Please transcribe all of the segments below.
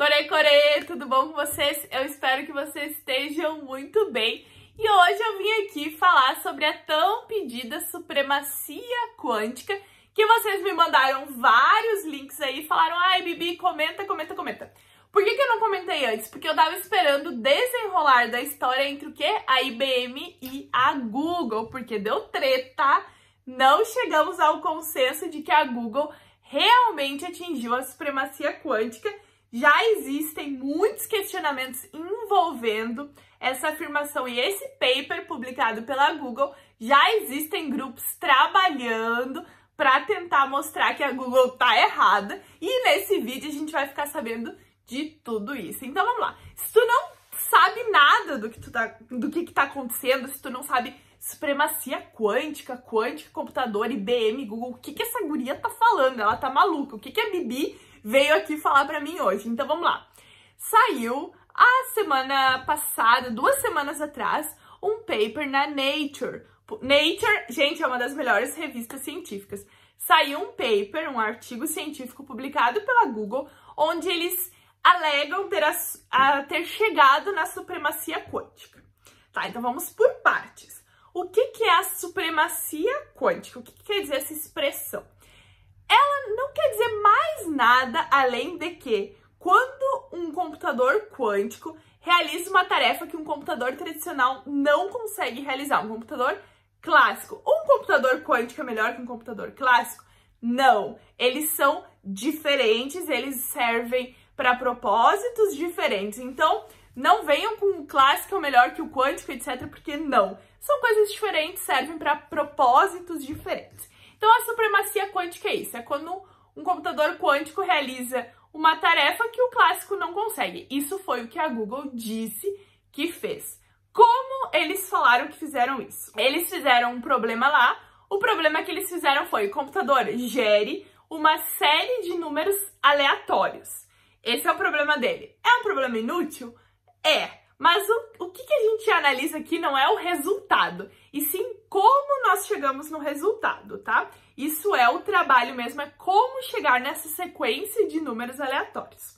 Corei, Corei, tudo bom com vocês? Eu espero que vocês estejam muito bem. E hoje eu vim aqui falar sobre a tão pedida supremacia quântica, que vocês me mandaram vários links aí e falaram, ai Bibi, comenta, comenta, comenta. Por que, que eu não comentei antes? Porque eu tava esperando desenrolar da história entre o quê? A IBM e a Google, porque deu treta, não chegamos ao consenso de que a Google realmente atingiu a supremacia quântica já existem muitos questionamentos envolvendo essa afirmação e esse paper publicado pela Google já existem grupos trabalhando para tentar mostrar que a Google tá errada. E nesse vídeo a gente vai ficar sabendo de tudo isso. Então vamos lá. Se tu não sabe nada do que tu tá, do que, que tá acontecendo, se tu não sabe supremacia quântica, quântica, computador, IBM, Google, o que que essa guria tá falando? Ela tá maluca. O que que a é Bibi veio aqui falar pra mim hoje. Então vamos lá. Saiu a semana passada, duas semanas atrás, um paper na Nature. Nature, gente, é uma das melhores revistas científicas. Saiu um paper, um artigo científico publicado pela Google, onde eles alegam ter, a, a ter chegado na supremacia quântica. Tá, então vamos por partes. O que, que é a supremacia quântica? O que, que quer dizer essa expressão? ela não quer dizer mais nada além de que quando um computador quântico realiza uma tarefa que um computador tradicional não consegue realizar, um computador clássico. Um computador quântico é melhor que um computador clássico? Não, eles são diferentes, eles servem para propósitos diferentes. Então, não venham com o clássico é melhor que o quântico, etc, porque não. São coisas diferentes, servem para propósitos diferentes. Então, a supremacia quântica é isso: é quando um computador quântico realiza uma tarefa que o clássico não consegue. Isso foi o que a Google disse que fez. Como eles falaram que fizeram isso? Eles fizeram um problema lá. O problema que eles fizeram foi: o computador gere uma série de números aleatórios. Esse é o problema dele. É um problema inútil? É. Mas o, o que, que a gente analisa aqui não é o resultado, e sim como nós chegamos no resultado, tá? Isso é o trabalho mesmo, é como chegar nessa sequência de números aleatórios.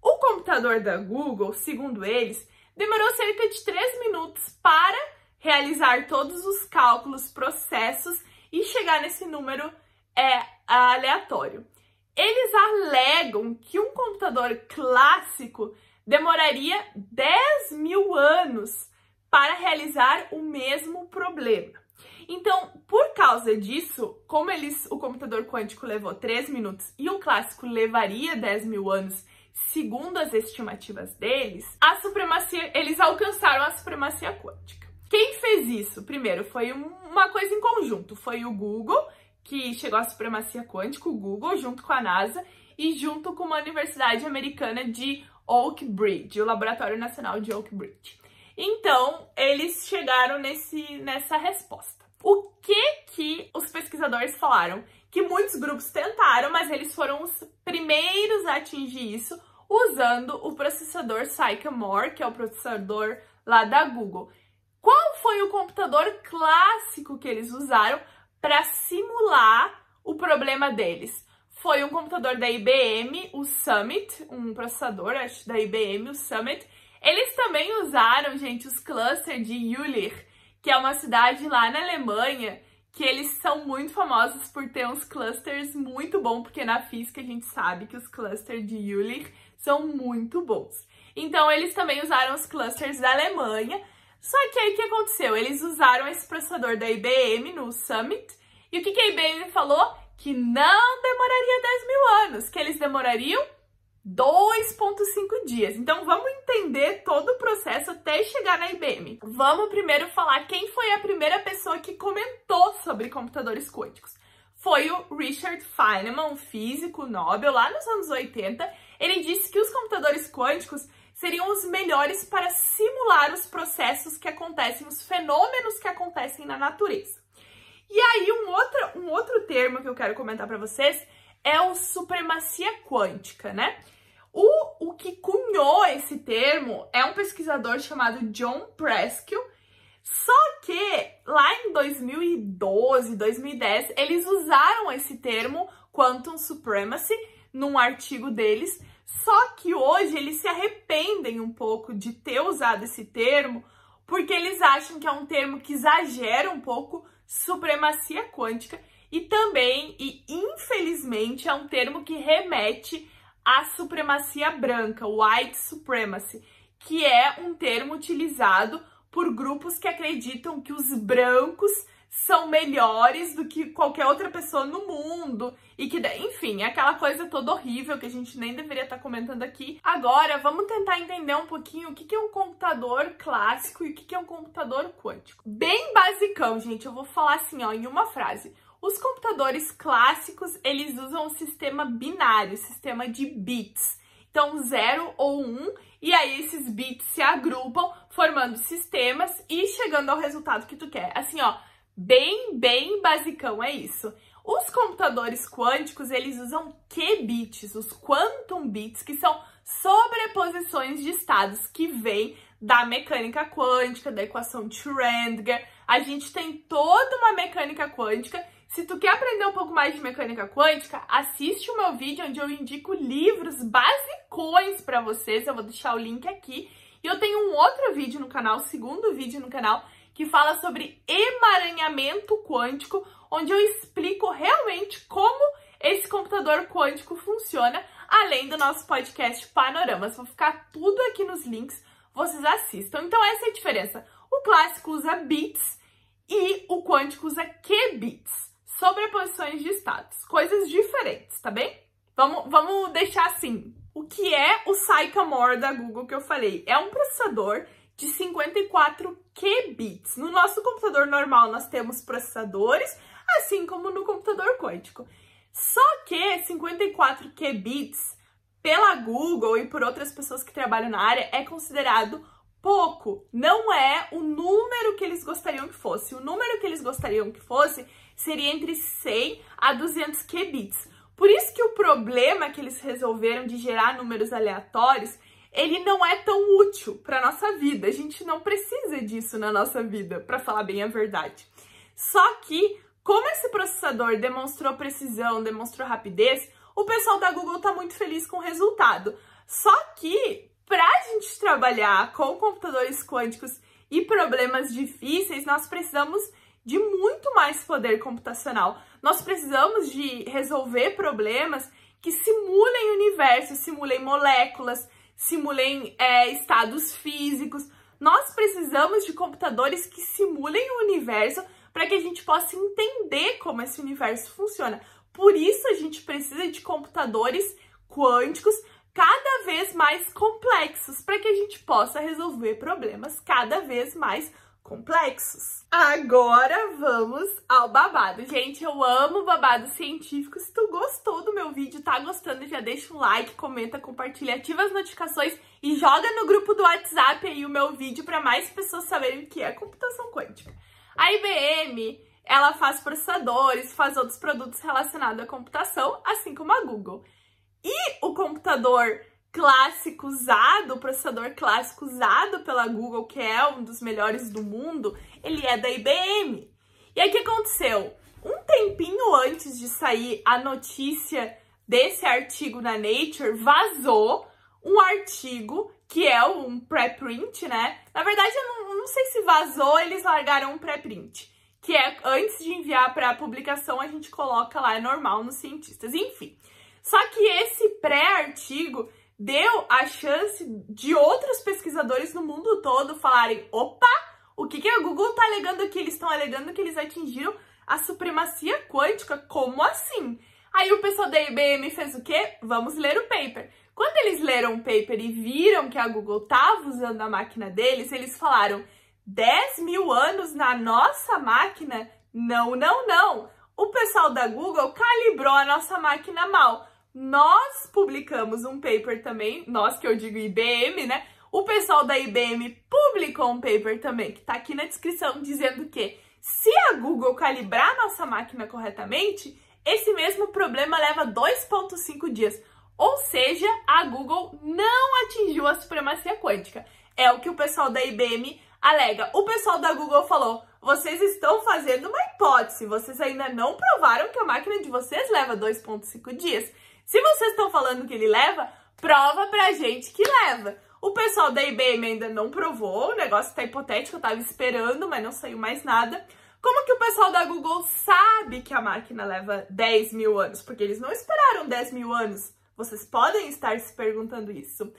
O computador da Google, segundo eles, demorou cerca de 3 minutos para realizar todos os cálculos, processos e chegar nesse número é, aleatório. Eles alegam que um computador clássico demoraria 10 mil anos para realizar o mesmo problema. Então, por causa disso, como eles, o computador quântico levou 3 minutos e o clássico levaria 10 mil anos, segundo as estimativas deles, a supremacia, eles alcançaram a supremacia quântica. Quem fez isso? Primeiro, foi uma coisa em conjunto, foi o Google, que chegou à supremacia quântica, o Google, junto com a NASA, e junto com uma universidade americana de Oak Bridge, o Laboratório Nacional de Oak Bridge. Então, eles chegaram nesse, nessa resposta. O que que os pesquisadores falaram? Que muitos grupos tentaram, mas eles foram os primeiros a atingir isso usando o processador Sycamore, que é o processador lá da Google. Qual foi o computador clássico que eles usaram para simular o problema deles? foi um computador da IBM, o Summit, um processador, acho, da IBM, o Summit. Eles também usaram, gente, os clusters de Jülich, que é uma cidade lá na Alemanha, que eles são muito famosos por ter uns clusters muito bons, porque na física a gente sabe que os clusters de Jülich são muito bons. Então, eles também usaram os clusters da Alemanha, só que aí o que aconteceu? Eles usaram esse processador da IBM no Summit, e o que, que a IBM falou? que não demoraria 10 mil anos, que eles demorariam 2,5 dias. Então vamos entender todo o processo até chegar na IBM. Vamos primeiro falar quem foi a primeira pessoa que comentou sobre computadores quânticos. Foi o Richard Feynman, um físico Nobel, lá nos anos 80. Ele disse que os computadores quânticos seriam os melhores para simular os processos que acontecem, os fenômenos que acontecem na natureza. E aí, um outro, termo que eu quero comentar para vocês é o supremacia quântica, né? O, o que cunhou esse termo é um pesquisador chamado John Preskill, só que lá em 2012, 2010, eles usaram esse termo quantum supremacy num artigo deles, só que hoje eles se arrependem um pouco de ter usado esse termo, porque eles acham que é um termo que exagera um pouco supremacia quântica e também, e infelizmente, é um termo que remete à supremacia branca, white supremacy, que é um termo utilizado por grupos que acreditam que os brancos são melhores do que qualquer outra pessoa no mundo e que, enfim, é aquela coisa toda horrível que a gente nem deveria estar tá comentando aqui. Agora, vamos tentar entender um pouquinho o que é um computador clássico e o que é um computador quântico. Bem basicão, gente, eu vou falar assim, ó, em uma frase. Os computadores clássicos, eles usam um sistema binário, sistema de bits. Então, 0 ou 1, um, e aí esses bits se agrupam, formando sistemas e chegando ao resultado que tu quer. Assim, ó, bem, bem basicão é isso. Os computadores quânticos, eles usam qubits, os quantum bits, que são sobreposições de estados que vêm da mecânica quântica, da equação de Schrödinger. A gente tem toda uma mecânica quântica se tu quer aprender um pouco mais de mecânica quântica, assiste o meu vídeo onde eu indico livros basicões para vocês, eu vou deixar o link aqui. E eu tenho um outro vídeo no canal, segundo vídeo no canal, que fala sobre emaranhamento quântico, onde eu explico realmente como esse computador quântico funciona, além do nosso podcast Panoramas. Vou ficar tudo aqui nos links, vocês assistam. Então essa é a diferença. O clássico usa bits e o quântico usa qubits sobreposições de status, coisas diferentes, tá bem? Vamos, vamos deixar assim. O que é o Saika da Google que eu falei? É um processador de 54 qubits. No nosso computador normal nós temos processadores, assim como no computador quântico. Só que 54 qubits pela Google e por outras pessoas que trabalham na área é considerado pouco. Não é o número que eles gostariam que fosse. O número que eles gostariam que fosse seria entre 100 a 200 qubits. Por isso que o problema que eles resolveram de gerar números aleatórios, ele não é tão útil para nossa vida. A gente não precisa disso na nossa vida, para falar bem a verdade. Só que, como esse processador demonstrou precisão, demonstrou rapidez, o pessoal da Google está muito feliz com o resultado. Só que, para a gente trabalhar com computadores quânticos e problemas difíceis, nós precisamos de muito mais poder computacional. Nós precisamos de resolver problemas que simulem universos, simulem moléculas, simulem é, estados físicos. Nós precisamos de computadores que simulem o universo para que a gente possa entender como esse universo funciona. Por isso a gente precisa de computadores quânticos cada vez mais complexos para que a gente possa resolver problemas cada vez mais complexos complexos. Agora vamos ao babado. Gente, eu amo babados científicos. Se tu gostou do meu vídeo, tá gostando, já deixa um like, comenta, compartilha, ativa as notificações e joga no grupo do WhatsApp aí o meu vídeo para mais pessoas saberem o que é computação quântica. A IBM, ela faz processadores, faz outros produtos relacionados à computação, assim como a Google. E o computador clássico usado, processador clássico usado pela Google, que é um dos melhores do mundo, ele é da IBM. E aí o que aconteceu? Um tempinho antes de sair a notícia desse artigo na Nature, vazou um artigo que é um pré-print, né? Na verdade, eu não, não sei se vazou, eles largaram um pré-print, que é antes de enviar para publicação, a gente coloca lá, é normal nos cientistas, enfim. Só que esse pré-artigo deu a chance de outros pesquisadores no mundo todo falarem: opa, o que, que a Google está alegando aqui? Eles estão alegando que eles atingiram a supremacia quântica, como assim? Aí o pessoal da IBM fez o quê? Vamos ler o paper. Quando eles leram o paper e viram que a Google estava usando a máquina deles, eles falaram: 10 mil anos na nossa máquina? Não, não, não. O pessoal da Google calibrou a nossa máquina mal. Nós publicamos um paper também, nós que eu digo IBM, né? O pessoal da IBM publicou um paper também, que tá aqui na descrição, dizendo que se a Google calibrar nossa máquina corretamente, esse mesmo problema leva 2,5 dias. Ou seja, a Google não atingiu a supremacia quântica. É o que o pessoal da IBM alega. O pessoal da Google falou: vocês estão fazendo uma hipótese, vocês ainda não provaram que a máquina de vocês leva 2,5 dias. Se vocês estão falando que ele leva, prova pra gente que leva. O pessoal da IBM ainda não provou, o negócio tá hipotético, eu tava esperando, mas não saiu mais nada. Como que o pessoal da Google sabe que a máquina leva 10 mil anos? Porque eles não esperaram 10 mil anos. Vocês podem estar se perguntando isso.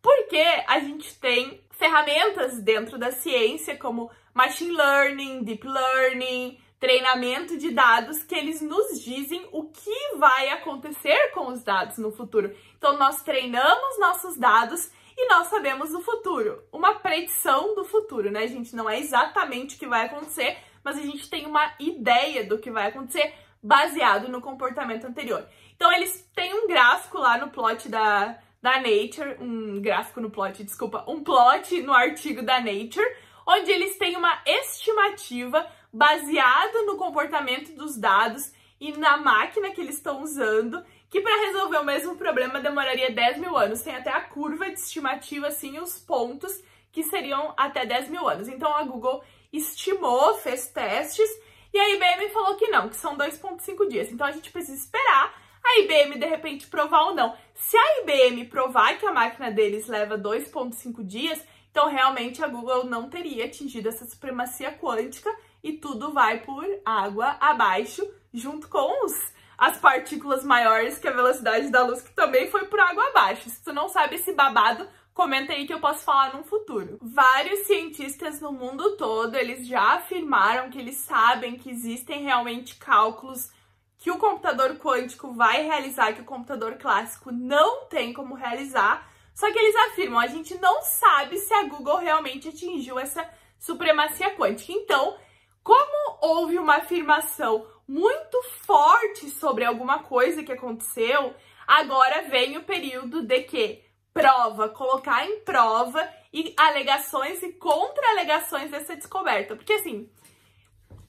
Porque a gente tem ferramentas dentro da ciência, como machine learning, deep learning, treinamento de dados que eles nos dizem o que vai acontecer com os dados no futuro. Então nós treinamos nossos dados e nós sabemos do futuro, uma predição do futuro, né, gente? Não é exatamente o que vai acontecer, mas a gente tem uma ideia do que vai acontecer baseado no comportamento anterior. Então eles têm um gráfico lá no plot da, da Nature, um gráfico no plot, desculpa, um plot no artigo da Nature onde eles têm uma estimativa baseada no comportamento dos dados e na máquina que eles estão usando, que para resolver o mesmo problema demoraria 10 mil anos. Tem até a curva de estimativa, assim, os pontos que seriam até 10 mil anos. Então a Google estimou, fez testes, e a IBM falou que não, que são 2,5 dias. Então a gente precisa esperar a IBM de repente provar ou não. Se a IBM provar que a máquina deles leva 2,5 dias, então, realmente, a Google não teria atingido essa supremacia quântica e tudo vai por água abaixo, junto com os, as partículas maiores que é a velocidade da luz, que também foi por água abaixo. Se tu não sabe esse babado, comenta aí que eu posso falar num futuro. Vários cientistas no mundo todo, eles já afirmaram que eles sabem que existem realmente cálculos que o computador quântico vai realizar que o computador clássico não tem como realizar só que eles afirmam, a gente não sabe se a Google realmente atingiu essa supremacia quântica. Então, como houve uma afirmação muito forte sobre alguma coisa que aconteceu, agora vem o período de que prova, colocar em prova e alegações e contra-alegações dessa descoberta. Porque assim,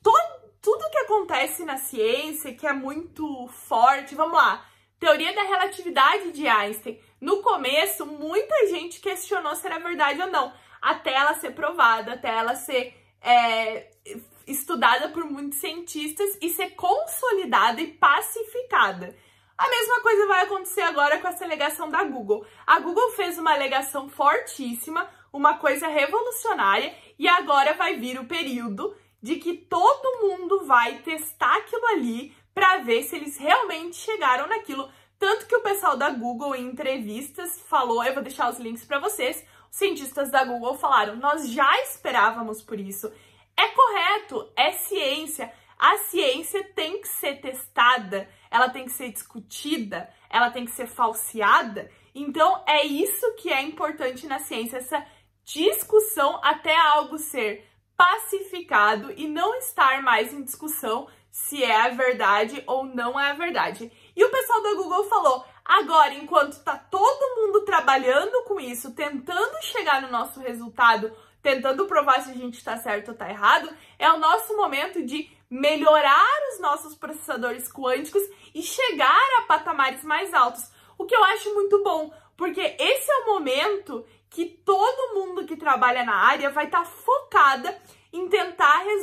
todo, tudo que acontece na ciência, que é muito forte, vamos lá, teoria da relatividade de Einstein, no começo, muita gente questionou se era verdade ou não, até ela ser provada, até ela ser é, estudada por muitos cientistas e ser consolidada e pacificada. A mesma coisa vai acontecer agora com essa alegação da Google. A Google fez uma alegação fortíssima, uma coisa revolucionária, e agora vai vir o período de que todo mundo vai testar aquilo ali para ver se eles realmente chegaram naquilo. Tanto que o pessoal da Google, em entrevistas, falou, eu vou deixar os links para vocês, os cientistas da Google falaram, nós já esperávamos por isso. É correto, é ciência. A ciência tem que ser testada, ela tem que ser discutida, ela tem que ser falseada. Então, é isso que é importante na ciência, essa discussão até algo ser pacificado e não estar mais em discussão se é a verdade ou não é a verdade. E o pessoal da Google falou: agora, enquanto está todo mundo trabalhando com isso, tentando chegar no nosso resultado, tentando provar se a gente está certo ou está errado, é o nosso momento de melhorar os nossos processadores quânticos e chegar a patamares mais altos. O que eu acho muito bom, porque esse é o momento que todo mundo que trabalha na área vai estar tá focada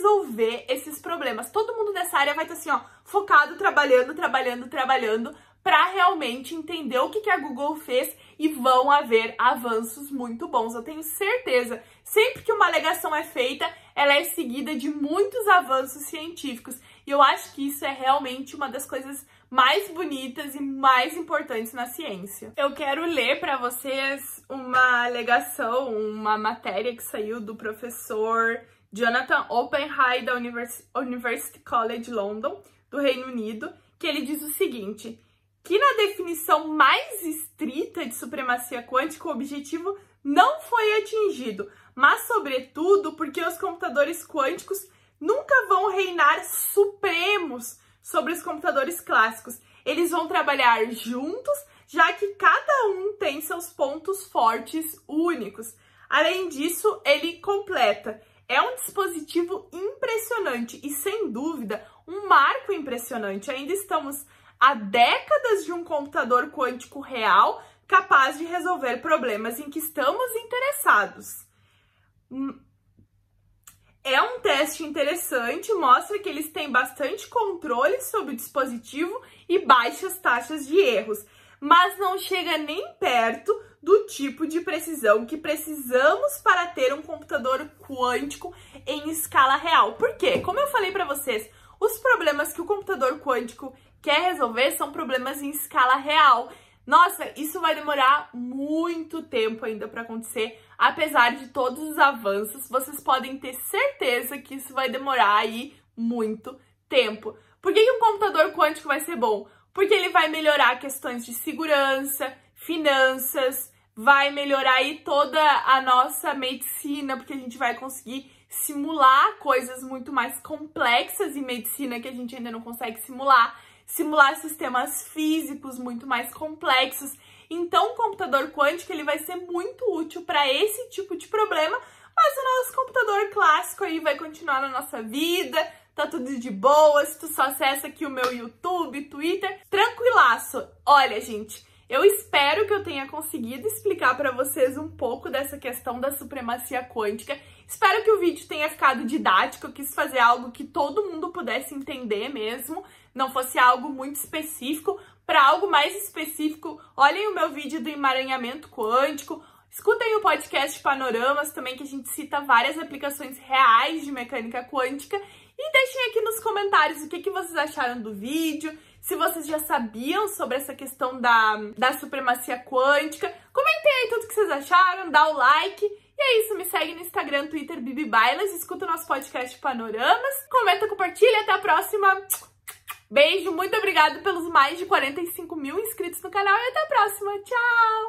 resolver esses problemas. Todo mundo dessa área vai estar assim, ó, focado, trabalhando, trabalhando, trabalhando, para realmente entender o que, que a Google fez e vão haver avanços muito bons. Eu tenho certeza, sempre que uma alegação é feita, ela é seguida de muitos avanços científicos. E eu acho que isso é realmente uma das coisas mais bonitas e mais importantes na ciência. Eu quero ler para vocês uma alegação, uma matéria que saiu do professor Jonathan Oppenheim, da Univers University College London, do Reino Unido, que ele diz o seguinte, que na definição mais estrita de supremacia quântica, o objetivo não foi atingido, mas sobretudo porque os computadores quânticos nunca vão reinar supremos sobre os computadores clássicos. Eles vão trabalhar juntos, já que cada um tem seus pontos fortes únicos. Além disso, ele completa é um dispositivo impressionante e, sem dúvida, um marco impressionante. Ainda estamos há décadas de um computador quântico real capaz de resolver problemas em que estamos interessados. Hum, é um teste interessante, mostra que eles têm bastante controle sobre o dispositivo e baixas taxas de erros mas não chega nem perto do tipo de precisão que precisamos para ter um computador quântico em escala real. Por quê? Como eu falei para vocês, os problemas que o computador quântico quer resolver são problemas em escala real. Nossa, isso vai demorar muito tempo ainda para acontecer. Apesar de todos os avanços, vocês podem ter certeza que isso vai demorar aí muito tempo. Por que, que um computador quântico vai ser bom? porque ele vai melhorar questões de segurança, finanças, vai melhorar aí toda a nossa medicina, porque a gente vai conseguir simular coisas muito mais complexas em medicina que a gente ainda não consegue simular, simular sistemas físicos muito mais complexos. Então, o computador quântico ele vai ser muito útil para esse tipo de problema, mas o nosso computador clássico aí vai continuar na nossa vida, tá tudo de boa, se tu só acessa aqui o meu YouTube, Twitter, tranquilaço. Olha, gente, eu espero que eu tenha conseguido explicar para vocês um pouco dessa questão da supremacia quântica. Espero que o vídeo tenha ficado didático, eu quis fazer algo que todo mundo pudesse entender mesmo, não fosse algo muito específico. Para algo mais específico, olhem o meu vídeo do emaranhamento quântico, escutem o podcast Panoramas também, que a gente cita várias aplicações reais de mecânica quântica e deixem aqui nos comentários o que, que vocês acharam do vídeo, se vocês já sabiam sobre essa questão da, da supremacia quântica. Comentem aí tudo que vocês acharam, dá o like. E é isso, me segue no Instagram, Twitter, Bibi Bailas, escuta o nosso podcast Panoramas, comenta, compartilha, até a próxima. Beijo, muito obrigado pelos mais de 45 mil inscritos no canal e até a próxima. Tchau!